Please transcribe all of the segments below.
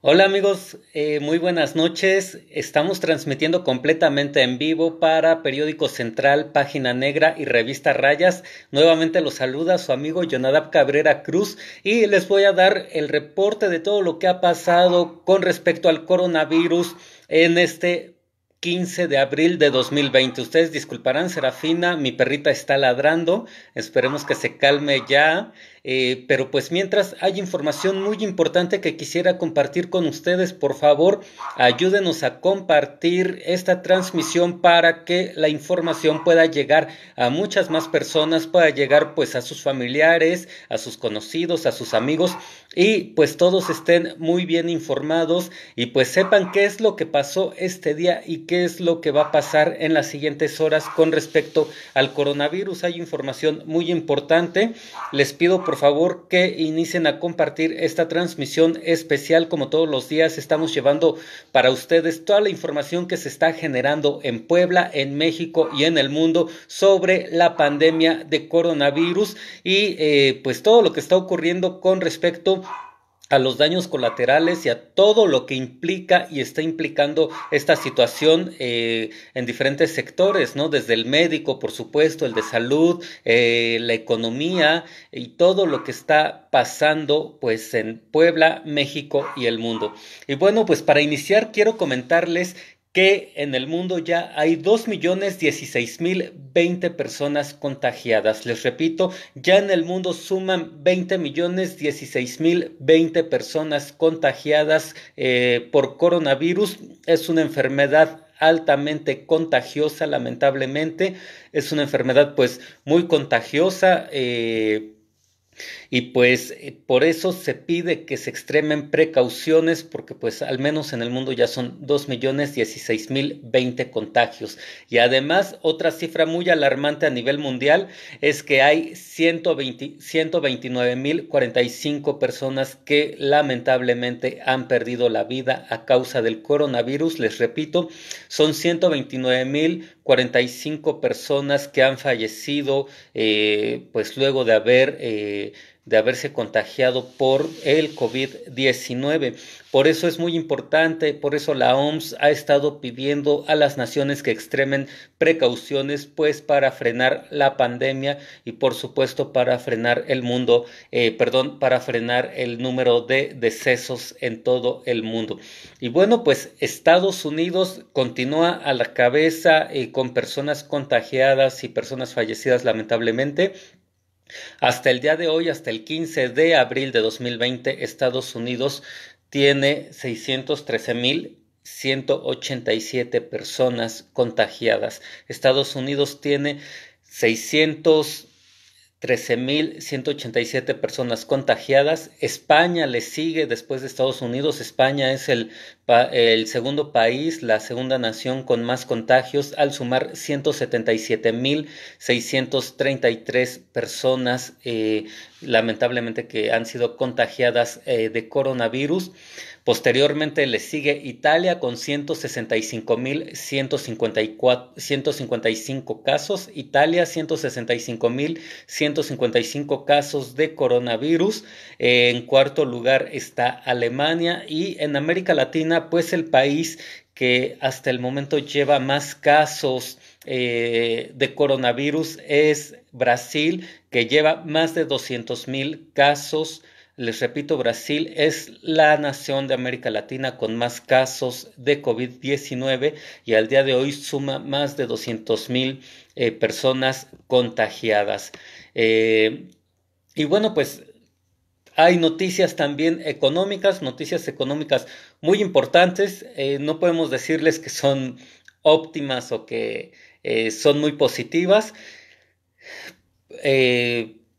Hola amigos, eh, muy buenas noches. Estamos transmitiendo completamente en vivo para Periódico Central, Página Negra y Revista Rayas. Nuevamente los saluda su amigo Jonadab Cabrera Cruz y les voy a dar el reporte de todo lo que ha pasado con respecto al coronavirus en este 15 de abril de 2020. Ustedes disculparán, Serafina, mi perrita está ladrando, esperemos que se calme ya, eh, pero pues mientras hay información muy importante que quisiera compartir con ustedes, por favor, ayúdenos a compartir esta transmisión para que la información pueda llegar a muchas más personas, pueda llegar pues a sus familiares, a sus conocidos, a sus amigos y pues todos estén muy bien informados y pues sepan qué es lo que pasó este día y qué es lo que va a pasar en las siguientes horas con respecto al coronavirus. Hay información muy importante. Les pido por favor que inicien a compartir esta transmisión especial. Como todos los días estamos llevando para ustedes toda la información que se está generando en Puebla, en México y en el mundo sobre la pandemia de coronavirus y eh, pues todo lo que está ocurriendo con respecto a los daños colaterales y a todo lo que implica y está implicando esta situación eh, en diferentes sectores, ¿no? Desde el médico, por supuesto, el de salud, eh, la economía y todo lo que está pasando, pues, en Puebla, México y el mundo. Y bueno, pues para iniciar quiero comentarles que en el mundo ya hay 2.016.020 personas contagiadas. Les repito, ya en el mundo suman millones mil 20.016.020 personas contagiadas eh, por coronavirus. Es una enfermedad altamente contagiosa, lamentablemente. Es una enfermedad pues muy contagiosa. Eh, y pues eh, por eso se pide que se extremen precauciones porque pues al menos en el mundo ya son dos millones 16 mil veinte contagios. Y además otra cifra muy alarmante a nivel mundial es que hay ciento 129 mil cinco personas que lamentablemente han perdido la vida a causa del coronavirus. Les repito, son 129 mil 45 personas que han fallecido, eh, pues luego de haber eh, de haberse contagiado por el COVID-19. Por eso es muy importante, por eso la OMS ha estado pidiendo a las naciones que extremen precauciones, pues para frenar la pandemia y por supuesto para frenar el mundo, eh, perdón, para frenar el número de decesos en todo el mundo. Y bueno, pues Estados Unidos continúa a la cabeza eh, con personas contagiadas y personas fallecidas lamentablemente. Hasta el día de hoy, hasta el 15 de abril de 2020, Estados Unidos tiene 613.187 personas contagiadas. Estados Unidos tiene 600 13.187 personas contagiadas. España le sigue después de Estados Unidos. España es el, segundo país, la segunda nación con más contagios, al sumar 177.633 personas eh, lamentablemente que han sido contagiadas eh, de coronavirus. Posteriormente le sigue Italia con 165.155 casos. Italia 165.155 casos de coronavirus. En cuarto lugar está Alemania y en América Latina pues el país que hasta el momento lleva más casos eh, de coronavirus es Brasil, que lleva más de 200.000 casos les repito, Brasil es la nación de América Latina con más casos de COVID-19 y al día de hoy suma más de 200 mil eh, personas contagiadas. Eh, y bueno, pues hay noticias también económicas, noticias económicas muy importantes. Eh, no podemos decirles que son óptimas o que son muy positivas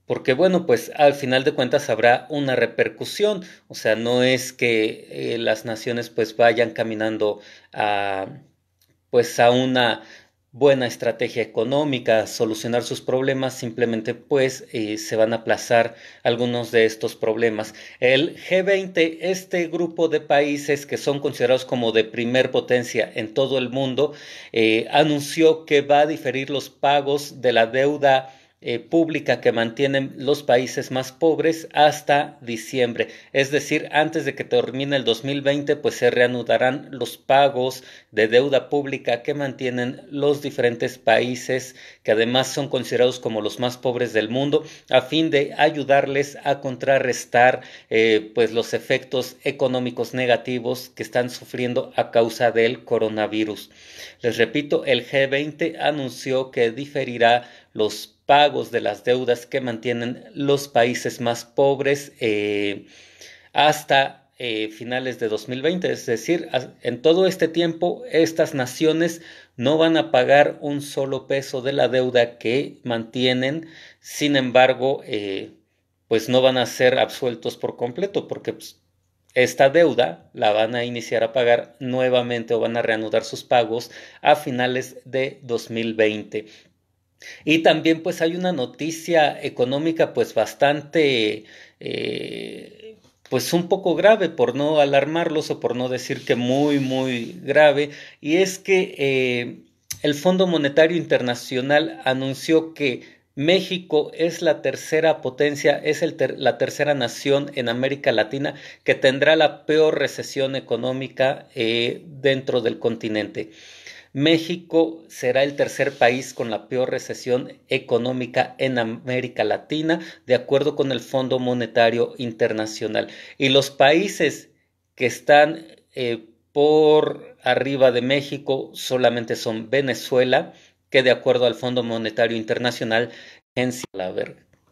porque bueno, pues al final de cuentas habrá una repercusión, o sea, no es que eh, las naciones pues vayan caminando a pues a una buena estrategia económica, solucionar sus problemas, simplemente pues eh, se van a aplazar algunos de estos problemas. El G20, este grupo de países que son considerados como de primer potencia en todo el mundo, eh, anunció que va a diferir los pagos de la deuda eh, pública que mantienen los países más pobres hasta diciembre. Es decir, antes de que termine el 2020, pues se reanudarán los pagos de deuda pública que mantienen los diferentes países que además son considerados como los más pobres del mundo a fin de ayudarles a contrarrestar eh, pues los efectos económicos negativos que están sufriendo a causa del coronavirus. Les repito, el G20 anunció que diferirá los pagos de las deudas que mantienen los países más pobres eh, hasta eh, finales de 2020. Es decir, en todo este tiempo estas naciones no van a pagar un solo peso de la deuda que mantienen. Sin embargo, eh, pues no van a ser absueltos por completo porque pues, esta deuda la van a iniciar a pagar nuevamente o van a reanudar sus pagos a finales de 2020. Y también pues hay una noticia económica pues bastante... Eh, pues un poco grave, por no alarmarlos o por no decir que muy, muy grave, y es que eh, el Fondo Monetario Internacional anunció que México es la tercera potencia, es la tercera nación en América Latina que tendrá la peor recesión económica eh, dentro del continente. México será el tercer país con la peor recesión económica en América Latina, de acuerdo con el Fondo Monetario Internacional. Y los países que están eh, por arriba de México solamente son Venezuela, que de acuerdo al Fondo Monetario Internacional, en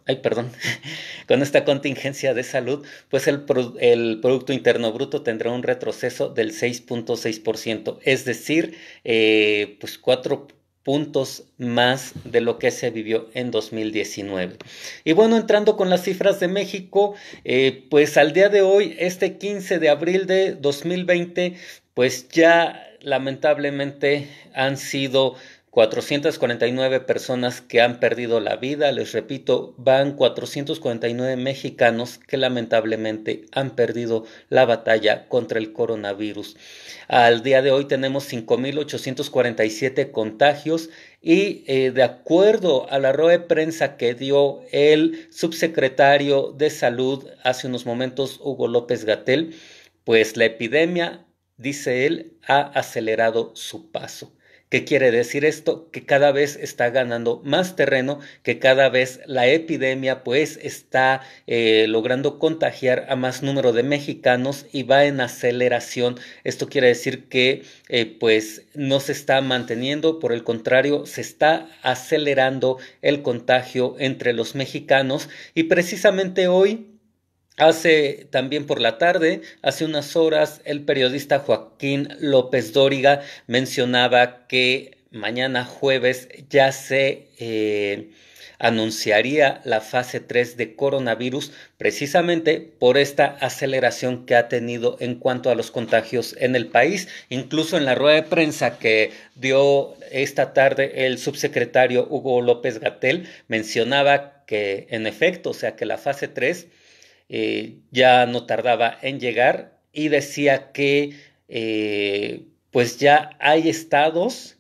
ay, perdón, con esta contingencia de salud, pues el, Producto Interno Bruto tendrá un retroceso del 6.6%, es decir, eh, pues cuatro puntos más de lo que se vivió en 2019. Y bueno, entrando con las cifras de México, eh, pues al día de hoy, este 15 de abril de 2020, pues ya lamentablemente han sido 449 personas que han perdido la vida, les repito, van 449 mexicanos que lamentablemente han perdido la batalla contra el coronavirus. Al día de hoy tenemos 5.847 contagios y eh, de acuerdo a la rueda de prensa que dio el subsecretario de salud hace unos momentos, Hugo López Gatel, pues la epidemia, dice él, ha acelerado su paso. ¿Qué quiere decir esto? Que cada vez está ganando más terreno, que cada vez la epidemia pues está eh, logrando contagiar a más número de mexicanos y va en aceleración. Esto quiere decir que eh, pues no se está manteniendo, por el contrario, se está acelerando el contagio entre los mexicanos y precisamente hoy Hace también por la tarde, hace unas horas, el periodista Joaquín López Dóriga mencionaba que mañana jueves ya se eh, anunciaría la fase 3 de coronavirus precisamente por esta aceleración que ha tenido en cuanto a los contagios en el país. Incluso en la rueda de prensa que dio esta tarde el subsecretario Hugo López Gatel mencionaba que en efecto, o sea que la fase 3 eh, ya no tardaba en llegar y decía que eh, pues ya hay estados,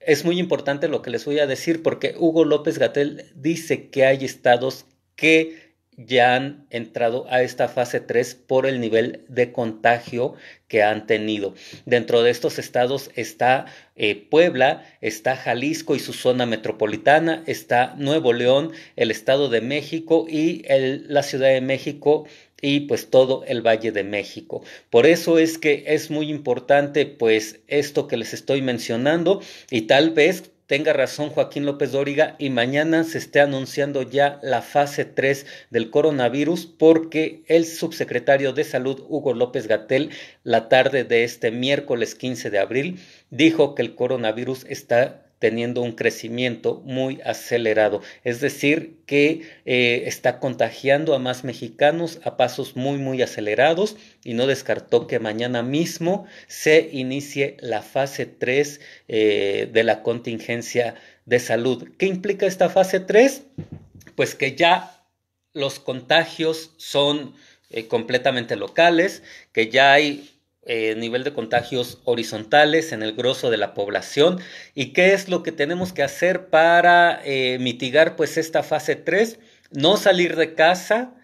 es muy importante lo que les voy a decir porque Hugo López Gatel dice que hay estados que ya han entrado a esta fase 3 por el nivel de contagio que han tenido. Dentro de estos estados está eh, Puebla, está Jalisco y su zona metropolitana, está Nuevo León, el Estado de México y la Ciudad de México y pues todo el Valle de México. Por eso es que es muy importante pues esto que les estoy mencionando y tal vez tenga razón Joaquín López Dóriga y mañana se esté anunciando ya la fase 3 del coronavirus porque el subsecretario de Salud Hugo López Gatel la tarde de este miércoles 15 de abril dijo que el coronavirus está teniendo un crecimiento muy acelerado. Es decir, que eh, está contagiando a más mexicanos a pasos muy, muy acelerados y no descartó que mañana mismo se inicie la fase 3 eh, de la contingencia de salud. ¿Qué implica esta fase 3? Pues que ya los contagios son eh, completamente locales, que ya hay eh, nivel de contagios horizontales en el grosso de la población y qué es lo que tenemos que hacer para eh, mitigar pues esta fase 3, no salir de casa,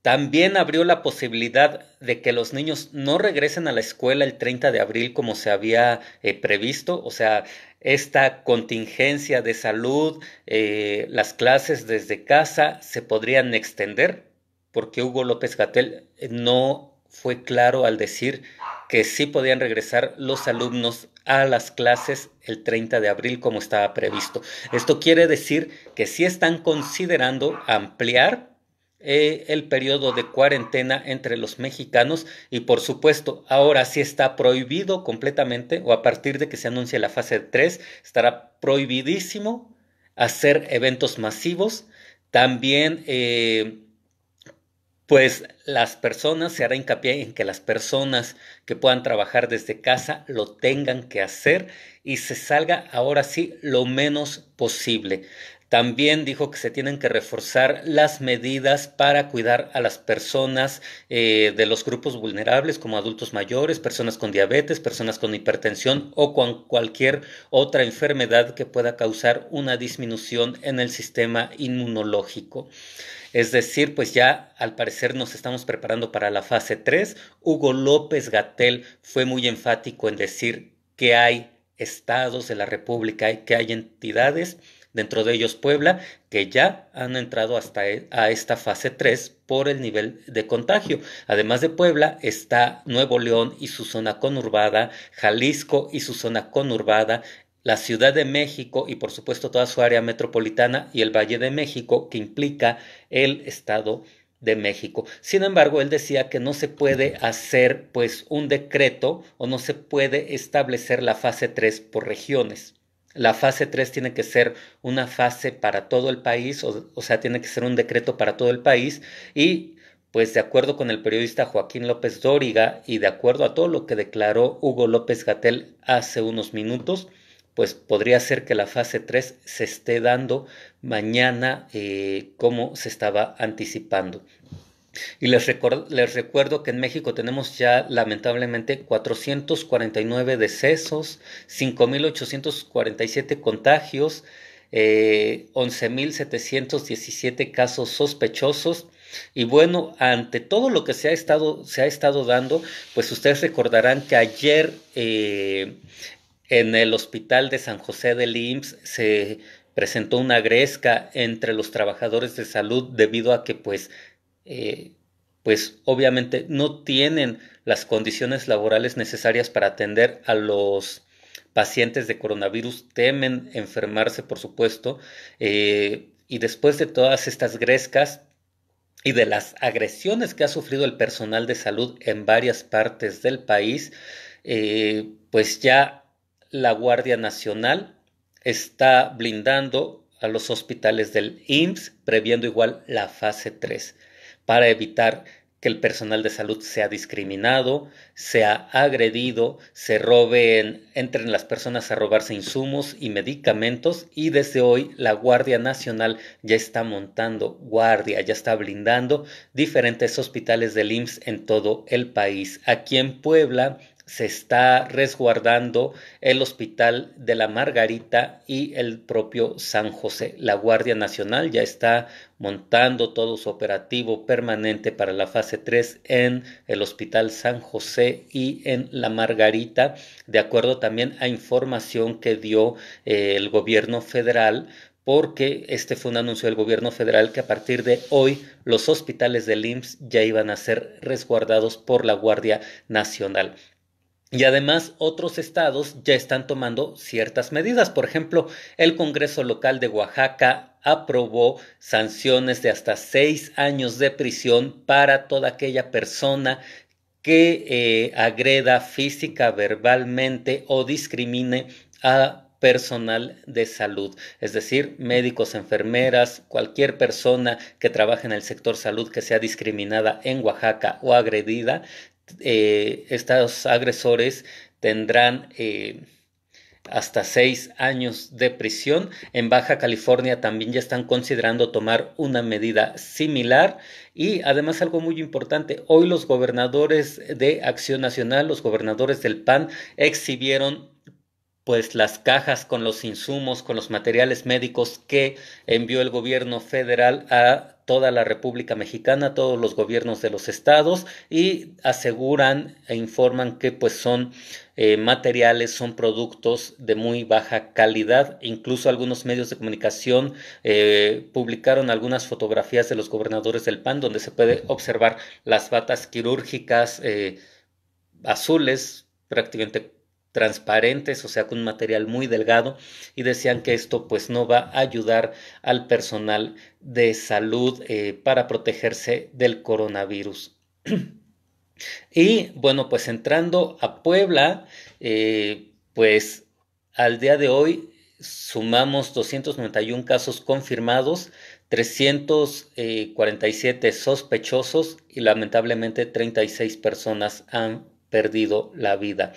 también abrió la posibilidad de que los niños no regresen a la escuela el 30 de abril como se había eh, previsto, o sea, esta contingencia de salud, las clases desde casa se podrían extender porque Hugo López Gatel no fue claro al decir que sí podían regresar los alumnos a las clases el 30 de abril como estaba previsto. Esto quiere decir que sí están considerando ampliar eh, el periodo de cuarentena entre los mexicanos y por supuesto ahora sí está prohibido completamente o a partir de que se anuncie la fase 3 estará prohibidísimo hacer eventos masivos. También eh, pues las personas, se hará hincapié en que las personas que puedan trabajar desde casa lo tengan que hacer y se salga ahora sí lo menos posible. También dijo que se tienen que reforzar las medidas para cuidar a las personas eh, de los grupos vulnerables como adultos mayores, personas con diabetes, personas con hipertensión o con cualquier otra enfermedad que pueda causar una disminución en el sistema inmunológico. Es decir, pues ya al parecer nos estamos preparando para la fase 3. Hugo López Gatel fue muy enfático en decir que hay estados de la República, que hay entidades, dentro de ellos Puebla, que ya han entrado hasta e, a esta fase 3 por el nivel de contagio. Además de Puebla está Nuevo León y su zona conurbada, Jalisco y su zona conurbada, la Ciudad de México y por supuesto toda su área metropolitana y el Valle de México, que implica el Estado de México. Sin embargo, él decía que no se puede hacer pues un decreto o no se puede establecer la fase 3 por regiones. La fase 3 tiene que ser una fase para todo el país, o, o sea, tiene que ser un decreto para todo el país y pues de acuerdo con el periodista Joaquín López Dóriga y de acuerdo a todo lo que declaró Hugo López Gatel hace unos minutos, pues podría ser que la fase 3 se esté dando mañana eh, como se estaba anticipando. Y les, les, recuerdo que en México tenemos ya lamentablemente 449 decesos, 5.847 contagios, 11.717 eh, casos sospechosos. Y bueno, ante todo lo que se ha estado, se ha estado dando, pues ustedes recordarán que ayer eh, en el hospital de San José del IMSS se presentó una gresca entre los trabajadores de salud debido a que pues, eh, pues obviamente no tienen las condiciones laborales necesarias para atender a los pacientes de coronavirus, temen enfermarse por supuesto, eh, y después de todas estas grescas y de las agresiones que ha sufrido el personal de salud en varias partes del país, eh, pues ya la Guardia Nacional está blindando a los hospitales del IMSS, previendo igual la fase 3, para evitar que el personal de salud sea discriminado, sea agredido, se roben, entren las personas a robarse insumos y medicamentos y desde hoy la Guardia Nacional ya está montando guardia, ya está blindando diferentes hospitales del IMSS en todo el país. Aquí en Puebla se está resguardando el Hospital de la Margarita y el propio San José. La Guardia Nacional ya está montando todo su operativo permanente para la fase 3 en el Hospital San José y en La Margarita, de acuerdo también a información que dio eh, el gobierno federal porque este fue un anuncio del gobierno federal que a partir de hoy los hospitales del IMSS ya iban a ser resguardados por la Guardia Nacional. Y además otros estados ya están tomando ciertas medidas. Por ejemplo, el Congreso local de Oaxaca aprobó sanciones de hasta seis años de prisión para toda aquella persona que eh, agreda física, verbalmente o discrimine a personal de salud, es decir, médicos, enfermeras, cualquier persona que trabaje en el sector salud que sea discriminada en Oaxaca o agredida, eh, estos agresores tendrán eh, hasta seis años de prisión. En Baja California también ya están considerando tomar una medida similar. Y además algo muy importante, hoy los gobernadores de Acción Nacional, los gobernadores del PAN, exhibieron pues las cajas con los insumos, con los materiales médicos que envió el gobierno federal a toda la República Mexicana, todos los gobiernos de los estados y aseguran e informan que pues son eh, materiales, son productos de muy baja calidad. Incluso algunos medios de comunicación eh, publicaron algunas fotografías de los gobernadores del PAN donde se puede observar las batas quirúrgicas eh, azules prácticamente transparentes, o sea, con un material muy delgado, y decían que esto pues no va a ayudar al personal de salud eh, para protegerse del coronavirus. y bueno, pues entrando a Puebla, eh, pues al día de hoy sumamos 291 casos confirmados, 347 eh, sospechosos y lamentablemente 36 personas han perdido la vida.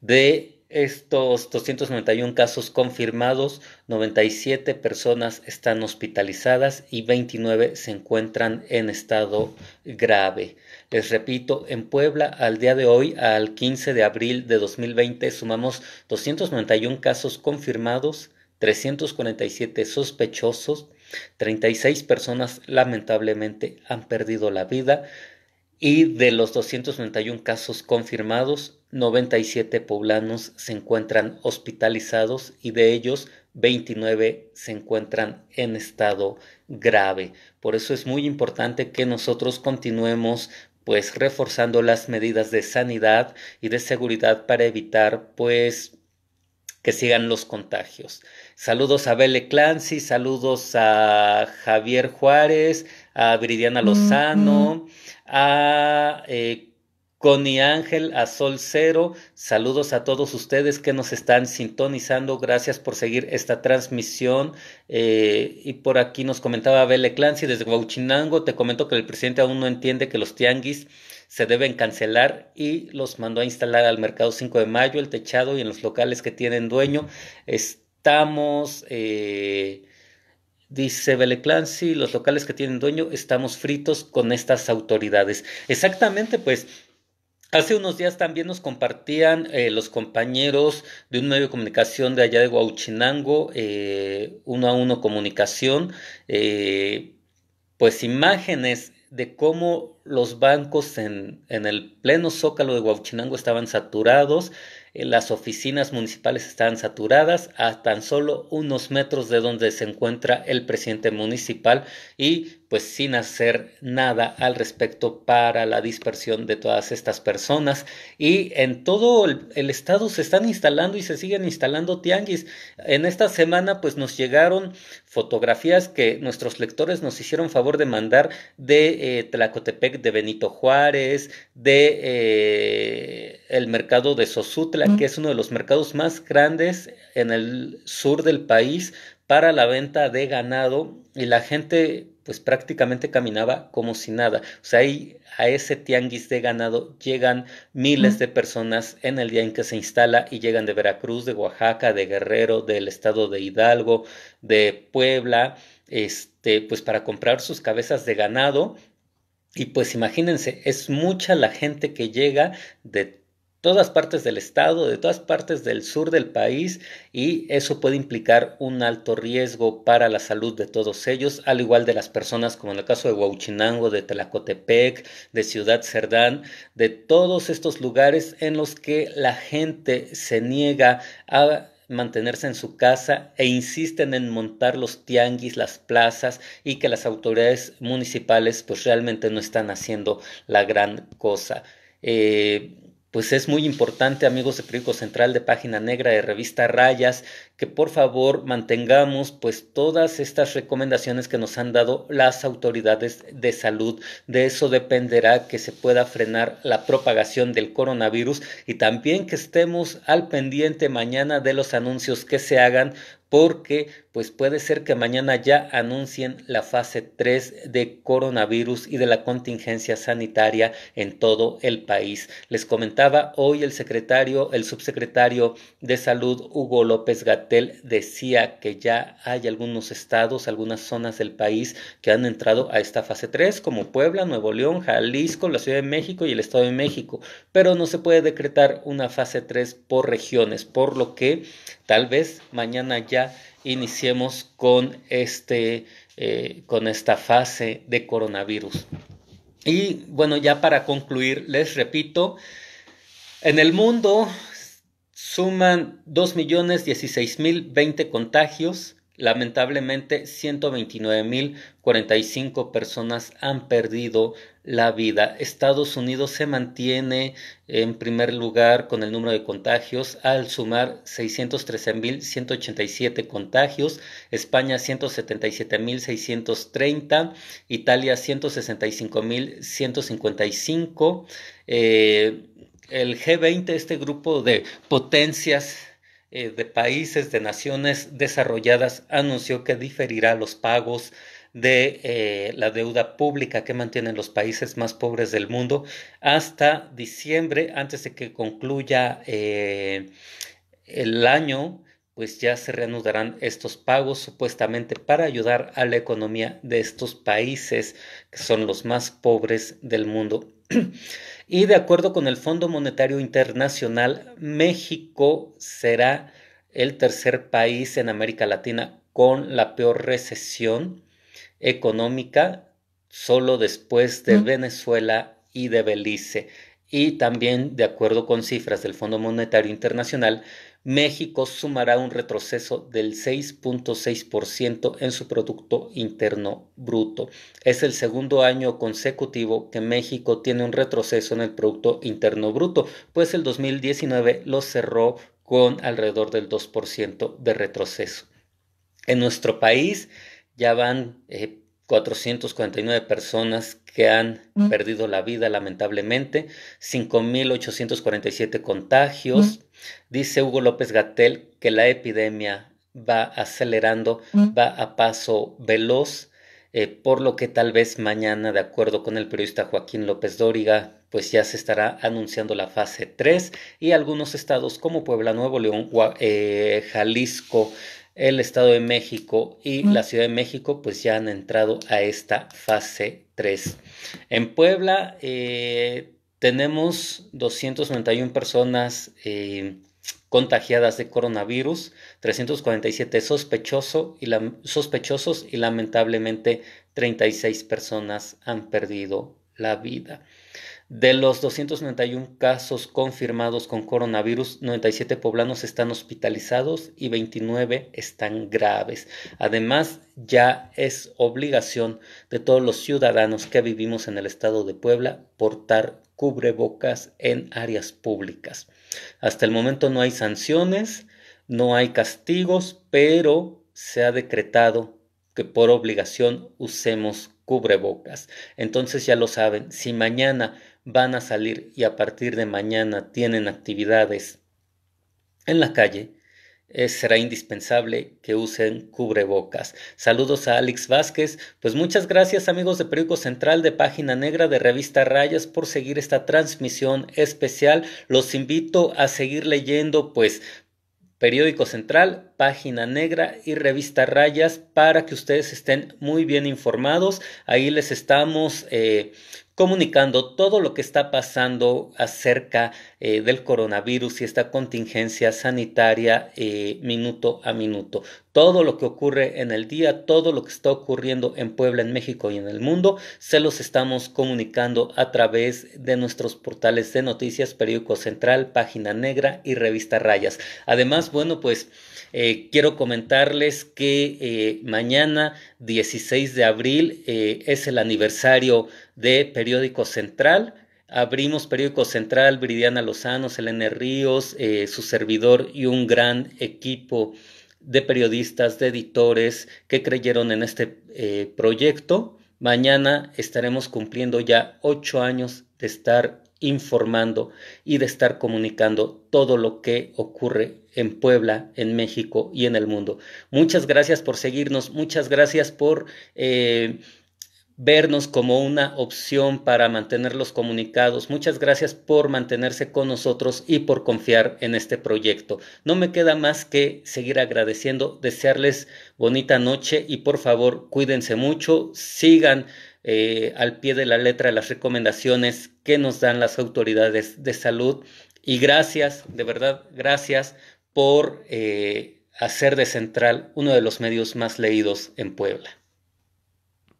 De estos 291 casos confirmados, 97 personas están hospitalizadas y 29 se encuentran en estado grave. Les repito, en Puebla al día de hoy, al 15 de abril de 2020, sumamos 291 casos confirmados, 347 sospechosos, 36 personas lamentablemente han perdido la vida y de los 291 casos confirmados, 97 poblanos se encuentran hospitalizados y de ellos 29 se encuentran en estado grave. Por eso es muy importante que nosotros continuemos pues reforzando las medidas de sanidad y de seguridad para evitar pues que sigan los contagios. Saludos a Bele Clancy, saludos a Javier Juárez, a Viridiana Lozano, a eh, Connie Ángel, a Sol Cero, saludos a todos ustedes que nos están sintonizando, gracias por seguir esta transmisión. Eh, y por aquí nos comentaba Bele Clancy desde Guauchinango, te comento que el presidente aún no entiende que los tianguis se deben cancelar y los mandó a instalar al mercado 5 de mayo, el techado y en los locales que tienen dueño. Estamos... Eh, dice Bele Clancy, los locales que tienen dueño, estamos fritos con estas autoridades. Exactamente, pues Hace unos días también nos compartían eh, los compañeros de un medio de comunicación de allá de guauchinango eh, uno a uno comunicación, eh, pues imágenes de cómo los bancos en, el pleno zócalo de guauchinango estaban saturados, eh, las oficinas municipales estaban saturadas a tan solo unos metros de donde se encuentra el presidente municipal y pues sin hacer nada al respecto para la dispersión de todas estas personas. Y en todo el, estado se están instalando y se siguen instalando tianguis. En esta semana pues nos llegaron fotografías que nuestros lectores nos hicieron favor de mandar de eh, Tlacotepec, de Benito Juárez, de eh, el mercado de Sosutla, que es uno de los mercados más grandes en el sur del país para la venta de ganado y la gente pues prácticamente caminaba como si nada. O sea, ahí a ese tianguis de ganado llegan miles de personas en el día en que se instala y llegan de Veracruz, de Oaxaca, de Guerrero, del estado de Hidalgo, de Puebla, este, pues para comprar sus cabezas de ganado. Y pues imagínense, es mucha la gente que llega de todas partes del estado, de todas partes del sur del país y eso puede implicar un alto riesgo para la salud de todos ellos, al igual de las personas como en el caso de Huauchinango, de Telacotepec, de Ciudad Cerdán, de todos estos lugares en los que la gente se niega a mantenerse en su casa e insisten en montar los tianguis, las plazas y que las autoridades municipales pues realmente no están haciendo la gran cosa. Eh, pues es muy importante, amigos de Periódico Central de Página Negra de Revista Rayas, que por favor mantengamos pues todas estas recomendaciones que nos han dado las autoridades de salud. De eso dependerá que se pueda frenar la propagación del coronavirus y también que estemos al pendiente mañana de los anuncios que se hagan porque pues puede ser que mañana ya anuncien la fase 3 de coronavirus y de la contingencia sanitaria en todo el país. Les comentaba hoy el secretario, el subsecretario de Salud Hugo López Gatel decía que ya hay algunos estados, algunas zonas del país que han entrado a esta fase 3 como Puebla, Nuevo León, Jalisco, la Ciudad de México y el Estado de México, pero no se puede decretar una fase 3 por regiones, por lo que Tal vez mañana ya iniciemos con, este, eh, con esta fase de coronavirus. Y bueno, ya para concluir, les repito, en el mundo suman 2.016.020 contagios. Lamentablemente, 129.045 personas han perdido la vida. Estados Unidos se mantiene en primer lugar con el número de contagios al sumar 613.187 contagios, España 177.630, Italia 165.155. Eh, el G20, este grupo de potencias eh, de países, de naciones desarrolladas, anunció que diferirá los pagos de eh, la deuda pública que mantienen los países más pobres del mundo hasta diciembre, antes de que concluya eh, el año pues ya se reanudarán estos pagos supuestamente para ayudar a la economía de estos países que son los más pobres del mundo. y de acuerdo con el Fondo Monetario Internacional, México será el tercer país en América Latina con la peor recesión económica solo después de Venezuela y de Belice. Y también, de acuerdo con cifras del Fondo Monetario Internacional, México sumará un retroceso del 6.6% en su Producto Interno Bruto. Es el segundo año consecutivo que México tiene un retroceso en el Producto Interno Bruto, pues el 2019 lo cerró con alrededor del 2% de retroceso. En nuestro país, ya van 449 eh, personas que han mm. perdido la vida lamentablemente, 5.847 contagios. Mm. Dice Hugo López Gatel que la epidemia va acelerando, mm. va a paso veloz, eh, por lo que tal vez mañana, de acuerdo con el periodista Joaquín López Dóriga, pues ya se estará anunciando la fase 3 y algunos estados como Puebla, Nuevo León, eh, Jalisco, el Estado de México y mm. la Ciudad de México pues ya han entrado a esta fase 3. En Puebla eh, tenemos 291 personas eh, contagiadas de coronavirus, 347 y sospechosos y lamentablemente 36 personas han perdido la vida. De los 291 casos confirmados con coronavirus, 97 poblanos están hospitalizados y 29 están graves. Además, ya es obligación de todos los ciudadanos que vivimos en el estado de Puebla portar cubrebocas en áreas públicas. Hasta el momento no hay sanciones, no hay castigos, pero se ha decretado que por obligación usemos cubrebocas. Entonces ya lo saben, si mañana van a salir y a partir de mañana tienen actividades en la calle, eh, será indispensable que usen cubrebocas. Saludos a Alex Vázquez. Pues muchas gracias amigos de Periódico Central de Página Negra de Revista Rayas por seguir esta transmisión especial. Los invito a seguir leyendo pues Periódico Central, Página Negra y Revista Rayas para que ustedes estén muy bien informados. Ahí les estamos eh, comunicando todo lo que está pasando acerca eh, del coronavirus y esta contingencia sanitaria eh, minuto a minuto. Todo lo que ocurre en el día, todo lo que está ocurriendo en Puebla, en México y en el mundo, se los estamos comunicando a través de nuestros portales de noticias, periódico central, página negra y revista Rayas. Además, bueno, pues eh, quiero comentarles que mañana, 16 de abril, es el aniversario de Periódico Central. Abrimos Periódico Central, Viridiana Lozano, Selene Ríos, eh, su servidor y un gran equipo de periodistas, de editores que creyeron en este eh, proyecto. Mañana estaremos cumpliendo ya ocho años de estar informando y de estar comunicando todo lo que ocurre en Puebla, en México y en el mundo. Muchas gracias por seguirnos, muchas gracias por eh, vernos como una opción para mantenerlos comunicados. Muchas gracias por mantenerse con nosotros y por confiar en este proyecto. No me queda más que seguir agradeciendo, desearles bonita noche y por favor cuídense mucho, sigan eh, al pie de la letra las recomendaciones que nos dan las autoridades de salud y gracias, de verdad, gracias por... Eh, hacer de Central uno de los medios más leídos en Puebla.